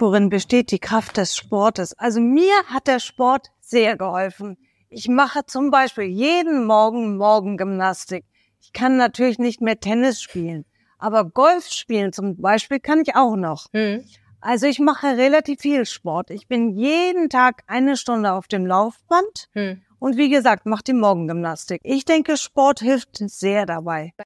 worin besteht die Kraft des Sportes? Also mir hat der Sport sehr geholfen. Ich mache zum Beispiel jeden Morgen Morgengymnastik. Ich kann natürlich nicht mehr Tennis spielen, aber Golf spielen zum Beispiel kann ich auch noch. Hm. Also ich mache relativ viel Sport. Ich bin jeden Tag eine Stunde auf dem Laufband hm. und wie gesagt, mache die Morgengymnastik. Ich denke, Sport hilft sehr dabei.